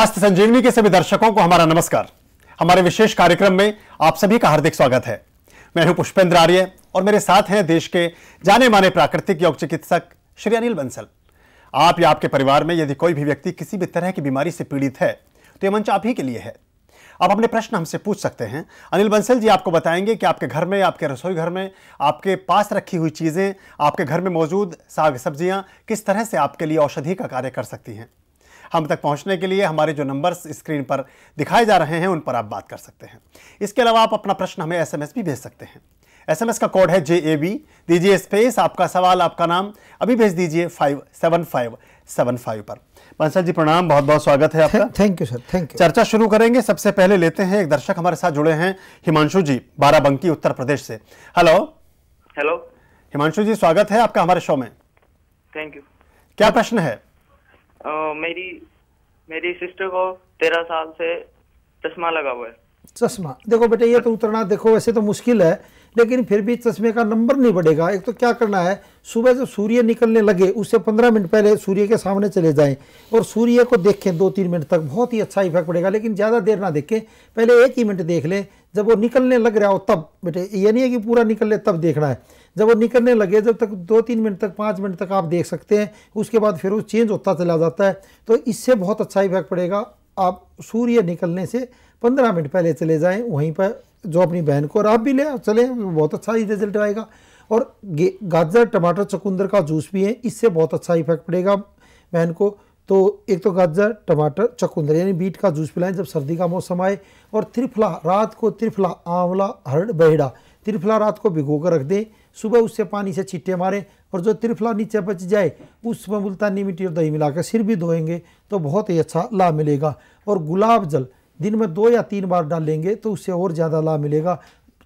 अस्त संजीवनी के सभी दर्शकों को हमारा नमस्कार हमारे विशेष कार्यक्रम में आप सभी का हार्दिक स्वागत है मैं हूं पुष्पेंद्र आर्य और मेरे साथ हैं देश के जाने माने प्राकृतिक योग चिकित्सक श्री अनिल बंसल आप या आपके परिवार में यदि कोई भी व्यक्ति किसी भी तरह की बीमारी से पीड़ित है तो यह मंच आप ही के लिए है आप अपने प्रश्न हमसे पूछ सकते हैं अनिल बंसल जी आपको बताएंगे कि आपके घर में आपके रसोई घर में आपके पास रखी हुई चीज़ें आपके घर में मौजूद साग सब्जियां किस तरह से आपके लिए औषधि का कार्य कर सकती हैं हम तक पहुंचने के लिए हमारे जो नंबर्स स्क्रीन पर दिखाए जा रहे हैं उन पर आप बात कर सकते हैं इसके अलावा आप अपना प्रश्न हमें एसएमएस भी भेज सकते हैं एसएमएस का कोड है जे ए बी दीजिए स्पेस आपका सवाल आपका नाम अभी भेज दीजिए five seven five seven five पर बंसल जी प्रणाम बहुत बहुत स्वागत है आपका thank you sir thank you चर्चा शुरू करेंगे सबसे पहले लेते हैं एक दर्शक हमारे साथ जुड़े हैं हिमांशु जी बाराबंकी उत्तर प्रदेश से हेलो हेलो हिमांशु जी स्वागत है आपका हमारे शो में थैंक यू क्या प्रश्न है मेरी मेरी सिस्टर को तेरह साल से चश्मा लगा हुआ है चश्मा देखो बेटे ये तो उतरना देखो वैसे तो मुश्किल है लेकिन फिर भी चश्मे का नंबर नहीं बढ़ेगा एक तो क्या करना है सुबह जब सूर्य निकलने लगे उससे पंद्रह मिनट पहले सूर्य के सामने चले जाएं और सूर्य को देखें दो तीन मिनट तक बहुत ही अच्छा इफेक्ट पड़ेगा लेकिन ज़्यादा देर ना देखें पहले एक ही मिनट देख लें जब वो निकलने लग रहा हो तब बेटे ये नहीं है कि पूरा निकल ले तब देखना है जब वो निकलने लगे जब तक दो तीन मिनट तक पाँच मिनट तक आप देख सकते हैं उसके बाद फिर वो चेंज होता चला जाता है तो इससे बहुत अच्छा इफेक्ट पड़ेगा आप सूर्य निकलने से पंद्रह मिनट पहले चले जाएँ वहीं पर जो अपनी बहन को और आप भी ले चले बहुत अच्छा ही रिजल्ट आएगा और गाजर टमाटर चकुंदर का जूस भी है इससे बहुत अच्छा इफेक्ट पड़ेगा बहन को तो एक तो गाजर टमाटर चकुंदर यानी बीट का जूस पिलाएं जब सर्दी का मौसम आए और त्रिफला रात को त्रिफला आंवला हरड़ बहेड़ा त्रिफला रात को भिगो कर रख दें सुबह उससे पानी से छिट्टे मारें और जो त्रिफला नीचे बच जाए उसमें मुल्तानी मिट्टी और दही मिलाकर सिर भी धोएंगे तो बहुत ही अच्छा लाभ मिलेगा और गुलाब जल दिन में दो या तीन बार डालेंगे तो उससे और ज़्यादा लाभ मिलेगा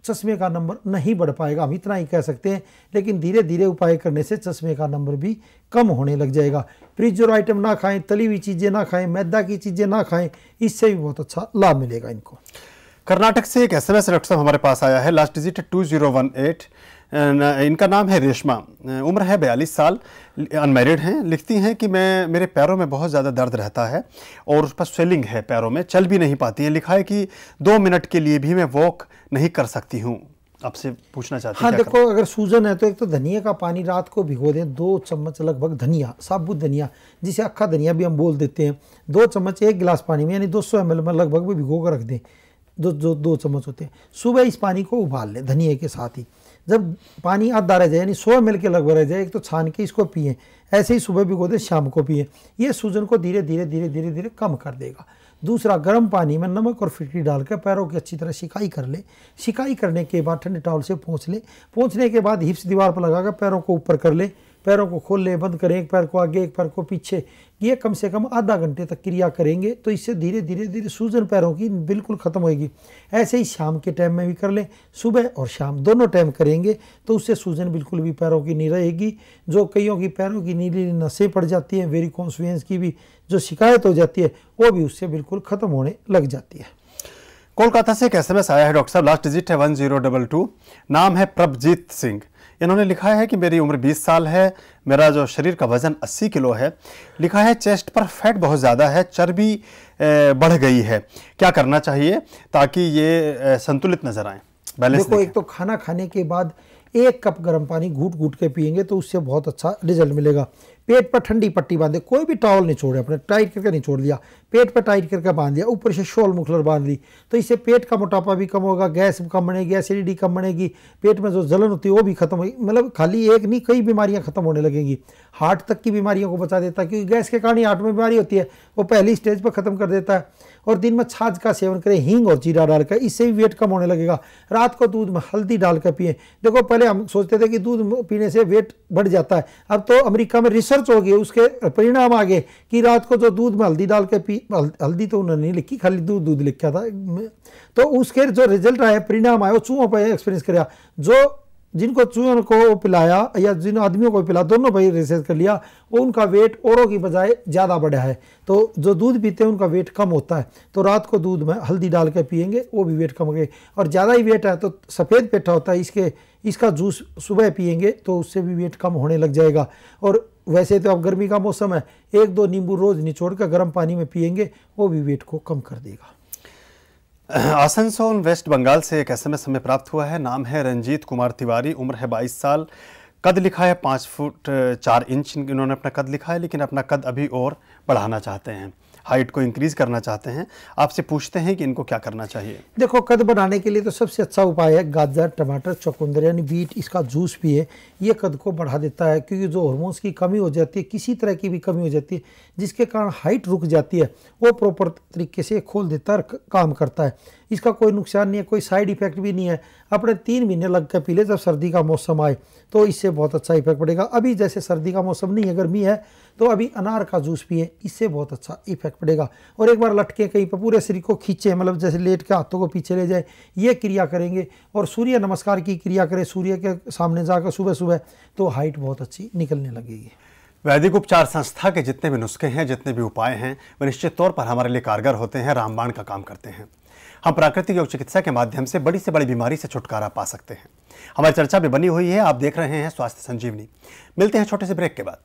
चश्मे का नंबर नहीं बढ़ पाएगा हम इतना ही कह सकते हैं लेकिन धीरे धीरे उपाय करने से चश्मे का नंबर भी कम होने लग जाएगा फ्रिज और आइटम ना खाएं तली हुई चीज़ें ना खाएं मैदा की चीज़ें ना खाएं इससे भी बहुत अच्छा लाभ मिलेगा इनको कर्नाटक से एक एस एम एस हमारे पास आया है last digit two zero one eight इनका नाम है रेशमा उम्र है बयालीस साल अनमेरिड हैं लिखती हैं कि मैं मेरे पैरों में बहुत ज़्यादा दर्द रहता है और उस पर स्वेलिंग है पैरों में चल भी नहीं पाती हैं लिखा है कि दो मिनट के लिए भी मैं वॉक नहीं कर सकती हूँ आपसे पूछना हूँ हाँ देखो अगर सूजन है तो एक तो धनिया का पानी रात को भिगो दें दो चम्मच लगभग धनिया साबुत धनिया जिसे अक्खा धनिया भी हम बोल देते हैं दो चम्मच एक गिलास पानी में यानी दो सौ में लगभग भी भिगो कर रख दें दो दो दो चम्मच होते हैं सुबह इस पानी को उबाल लें धनिया के साथ ही जब पानी आधा रह जाए यानी सौ एम के लगभग रह जाए एक तो छान के इसको पिए ऐसे ही सुबह भिगो गोदे शाम को पिए ये सूजन को धीरे धीरे धीरे धीरे धीरे कम कर देगा दूसरा गर्म पानी में नमक और फिटकी डालकर पैरों की अच्छी तरह सिकाई कर ले सिकाई करने के बाद ठंडे टॉल से पहुँच ले पहुँचने के बाद हिप्स दीवार पर लगाकर पैरों को ऊपर कर ले पैरों को खोल लें बंद करें एक पैर को आगे एक पैर को पीछे ये कम से कम आधा घंटे तक क्रिया करेंगे तो इससे धीरे धीरे धीरे सूजन पैरों की बिल्कुल ख़त्म होएगी ऐसे ही शाम के टाइम में भी कर लें सुबह और शाम दोनों टाइम करेंगे तो उससे सूजन बिल्कुल भी पैरों की नहीं रहेगी जो कईयों की पैरों की नीली नसें पड़ जाती हैं वेरी कॉन्सुएंस की भी जो शिकायत हो जाती है वो भी उससे बिल्कुल ख़त्म होने लग जाती है कोलकाता से एक एस आया है डॉक्टर साहब लास्ट डिजिट है वन जीरो डबल टू नाम है प्रभजीत सिंह इन्होंने लिखा है कि मेरी उम्र 20 साल है मेरा जो शरीर का वज़न 80 किलो है लिखा है चेस्ट पर फैट बहुत ज़्यादा है चर्बी बढ़ गई है क्या करना चाहिए ताकि ये संतुलित नज़र आए बैलेंस देखो एक तो खाना खाने के बाद एक कप गर्म पानी घूट घूट के पियेंगे तो उससे बहुत अच्छा रिजल्ट मिलेगा पेट पर ठंडी पट्टी बांधे कोई भी टॉवल नहीं छोड़े अपने टाइट करके नहीं छोड़ दिया पेट पर टाइट करके बांध दिया ऊपर से शॉल मुखलर बांध ली तो इससे पेट का मोटापा भी कम होगा गैस कम बनेगी एसिडिटी कम बनेगी पेट में जो जलन होती है वो भी खत्म होगी मतलब खाली एक नहीं कई बीमारियाँ खत्म होने लगेंगी हार्ट तक की बीमारियों को बचा देता है क्योंकि गैस के कारण ही हार्ट में बीमारी होती है वो पहली स्टेज पर ख़त्म कर देता है और दिन में छाछ का सेवन करें हींग और जीरा डालकर इससे भी वेट कम होने लगेगा रात को दूध में हल्दी डालकर पिए देखो पहले हम सोचते थे कि दूध पीने से वेट बढ़ जाता है अब तो अमरीका में रिसर्च रिसर्च होगी उसके परिणाम आ गए कि रात को जो दूध में हल्दी डाल के पी हल्दी तो उन्होंने नहीं लिखी खाली दूध दूध लिखा था तो उसके जो रिजल्ट आए परिणाम आए वो चूहों पर एक्सपीरियंस कराया जो जिनको चूहों को पिलाया या जिन आदमियों को पिलाया दोनों पर रिसर्च कर लिया वो उनका वेट औरों की बजाय ज़्यादा बढ़ा है तो जो दूध पीते हैं उनका वेट कम होता है तो रात को दूध में हल्दी डाल के पियेंगे वो भी वेट कम हो गए और ज़्यादा ही वेट है तो सफ़ेद पेठा होता है इसके इसका जूस सुबह पियेंगे तो उससे भी वेट कम होने लग जाएगा और वैसे तो अब गर्मी का मौसम है एक दो नींबू रोज़ निचोड़ कर गर्म पानी में पियेंगे वो भी वेट को कम कर देगा आसनसोल वेस्ट बंगाल से एक ऐसे में हमें प्राप्त हुआ है नाम है रंजीत कुमार तिवारी उम्र है बाईस साल कद लिखा है पाँच फुट चार इंच इन्होंने अपना कद लिखा है लेकिन अपना कद अभी और बढ़ाना चाहते हैं हाइट को इंक्रीज़ करना चाहते हैं आपसे पूछते हैं कि इनको क्या करना चाहिए देखो कद बनाने के लिए तो सबसे अच्छा उपाय है गाजर टमाटर चुकंदर यानी बीट इसका जूस भी है ये कद को बढ़ा देता है क्योंकि जो हॉर्मोन्स की कमी हो जाती है किसी तरह की भी कमी हो जाती है जिसके कारण हाइट रुक जाती है वो प्रॉपर तरीके से खोल देता है काम करता है इसका कोई नुकसान नहीं है कोई साइड इफेक्ट भी नहीं है अपने तीन महीने लग कर पी ले जब सर्दी का मौसम आए तो इससे बहुत अच्छा इफेक्ट पड़ेगा अभी जैसे सर्दी का मौसम नहीं है गर्मी है तो अभी अनार का जूस पिए इससे बहुत अच्छा इफेक्ट पड़ेगा और एक बार लटके कहीं पर पूरे शरीर को खींचे मतलब जैसे लेट के हाथों को पीछे ले जाए ये क्रिया करेंगे और सूर्य नमस्कार की क्रिया करें सूर्य के सामने जाकर सुबह सुबह तो हाइट बहुत अच्छी निकलने लगेगी वैदिक उपचार संस्था के जितने भी नुस्खे हैं जितने भी उपाय हैं वे निश्चित तौर पर हमारे लिए कारगर होते हैं रामबाण का काम करते हैं हम प्राकृतिक योग चिकित्सा के माध्यम से बड़ी से बड़ी बीमारी से छुटकारा पा सकते हैं हमारी चर्चा भी बनी हुई है आप देख रहे हैं स्वास्थ्य संजीवनी मिलते हैं छोटे से ब्रेक के बाद